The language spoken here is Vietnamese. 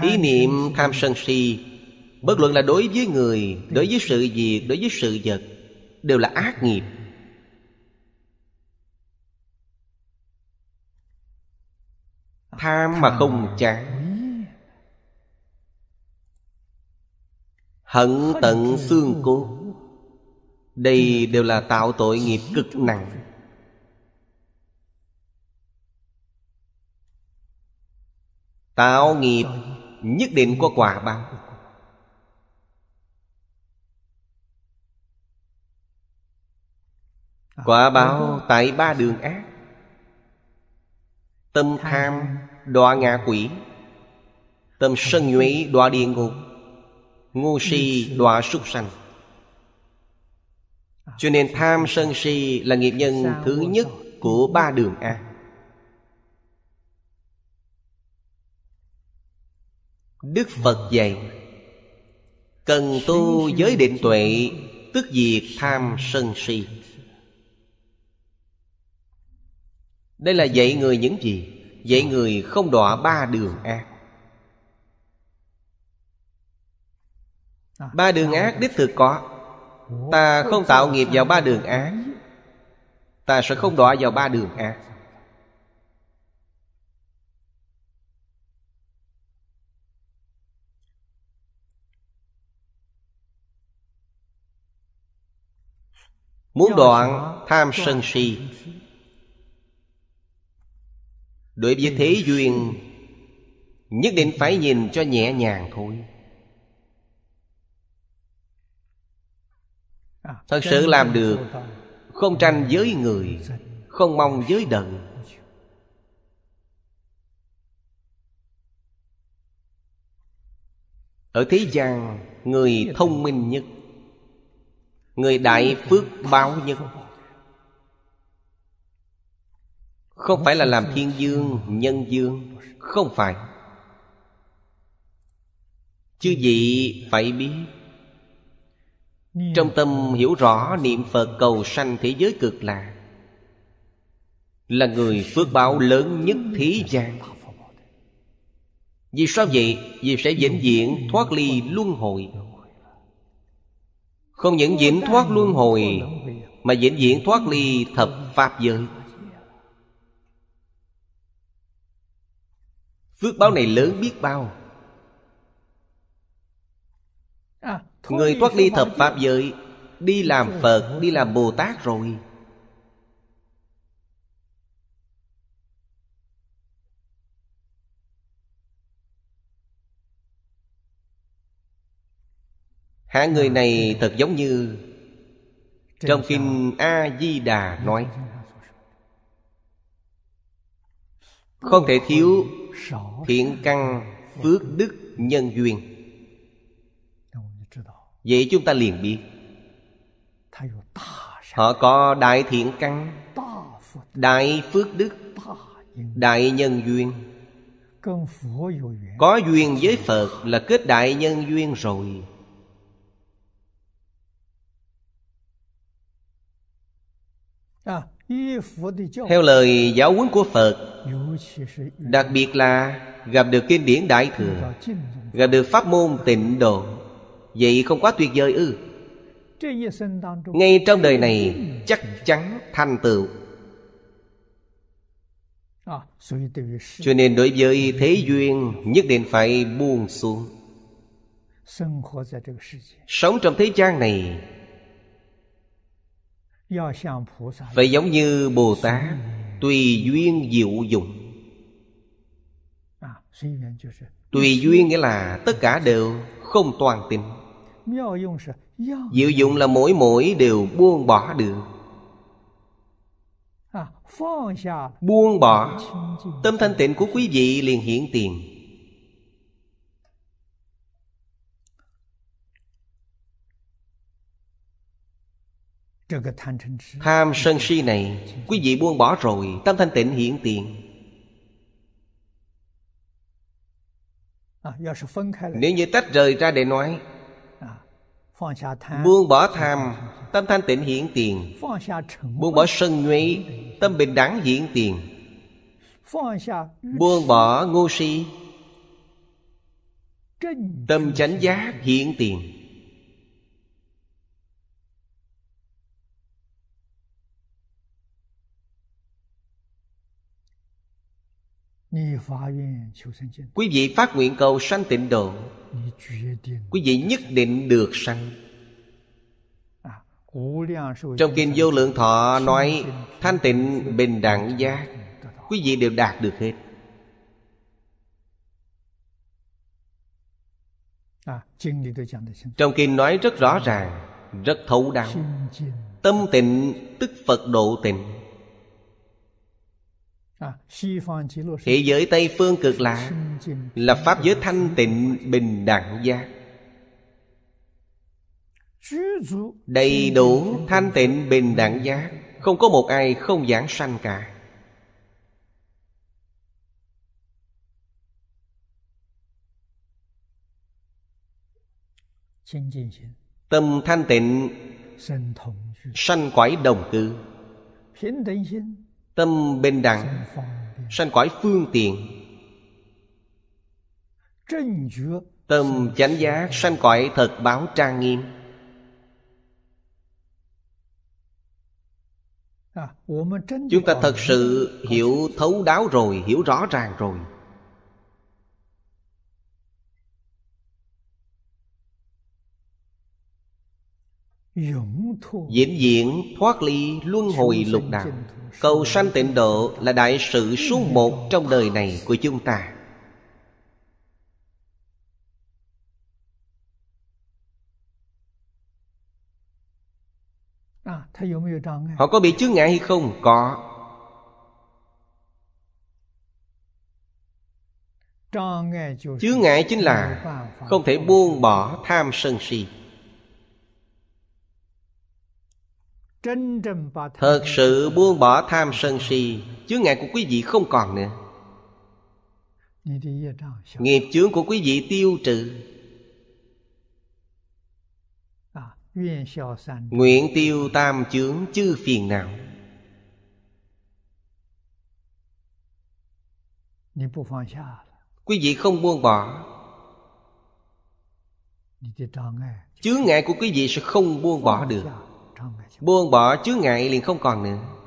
ý niệm tham sân si bất luận là đối với người đối với sự việc đối với sự vật đều là ác nghiệp tham mà không chán hận tận xương cốt đây đều là tạo tội nghiệp cực nặng tạo nghiệp nhất định có quả à, báo quả vâng. báo tại ba đường ác tâm tham đọa ngạ quỷ tâm sân nhuế đọa địa ngục ngu si đọa súc sanh à. cho nên tham sân si là nghiệp nhân thứ nhất của ba đường ác Đức Phật dạy Cần tu giới định tuệ Tức diệt tham sân si Đây là dạy người những gì? Dạy người không đọa ba đường ác Ba đường ác đích thực có Ta không tạo nghiệp vào ba đường ác Ta sẽ không đọa vào ba đường ác Muốn đoạn tham sân si Đối với thế duyên Nhất định phải nhìn cho nhẹ nhàng thôi à, Thật sự làm được Không tranh với người Không mong với đời Ở thế gian Người thông minh nhất Người đại phước báo nhân Không phải là làm thiên dương, nhân dương Không phải Chứ gì phải biết Trong tâm hiểu rõ niệm Phật cầu sanh thế giới cực lạc Là người phước báo lớn nhất thế gian Vì sao vậy? Vì sẽ vĩnh viễn thoát ly luân hồi không những diễn thoát luân hồi Mà diễn diễn thoát ly thập pháp giới Phước báo này lớn biết bao Người thoát ly thập pháp giới Đi làm Phật, đi làm Bồ Tát rồi Hạ người à, này thật giống như Trong Kinh A-di-đà nói Không thể thiếu thiện căn phước đức nhân duyên Vậy chúng ta liền biết Họ có đại thiện căn Đại phước đức Đại nhân duyên Có duyên với Phật là kết đại nhân duyên rồi theo lời giáo huấn của phật đặc biệt là gặp được kinh điển đại thừa gặp được pháp môn tịnh độ vậy không quá tuyệt vời ư ngay trong đời này chắc chắn thành tựu cho nên đối với thế duyên nhất định phải buông xuống sống trong thế gian này phải giống như bồ tát tùy duyên diệu dụng à, tùy duyên nghĩa là tất cả đều không toàn tình diệu dụng là mỗi mỗi đều buông bỏ được à, buông bỏ tâm thanh tịnh của quý vị liền hiện tiền Tham sân si này Quý vị buông bỏ rồi Tâm thanh tịnh hiện tiền Nếu như tách rời ra để nói Buông bỏ tham Tâm thanh tịnh hiện tiền Buông bỏ sân nhuế Tâm bình đẳng hiện tiền Buông bỏ ngu si Tâm chánh giác hiện tiền Quý vị phát nguyện cầu sanh tịnh độ Quý vị nhất định được sanh Trong Kinh Vô Lượng Thọ nói Thanh tịnh bình đẳng giác Quý vị đều đạt được hết Trong Kinh nói rất rõ ràng Rất thấu đáo Tâm tịnh tức Phật độ tịnh Thế giới Tây Phương cực lạ Là Pháp giới thanh tịnh bình đẳng giác Đầy đủ thanh tịnh bình đẳng giác Không có một ai không giảng sanh cả Tâm thanh tịnh Sanh quải đồng cư tâm bên đẳng sanh cõi phương tiện tâm chánh giác sanh cõi thật báo trang nghiêm chúng ta thật sự hiểu thấu đáo rồi hiểu rõ ràng rồi Diễn diễn thoát ly luân hồi lục đạo Cầu sanh tịnh độ là đại sự số một trong đời này của chúng ta Họ có bị chướng ngại hay không? Có Chướng ngại chính là Không thể buông bỏ tham sân si Thật sự buông bỏ tham sân si Chướng ngại của quý vị không còn nữa Nghiệp chướng của quý vị tiêu trừ à, Nguyện tiêu tam chướng chư phiền não Quý vị không buông bỏ Chướng ngại của quý vị sẽ không buông bỏ được buông bỏ chướng ngại liền không còn nữa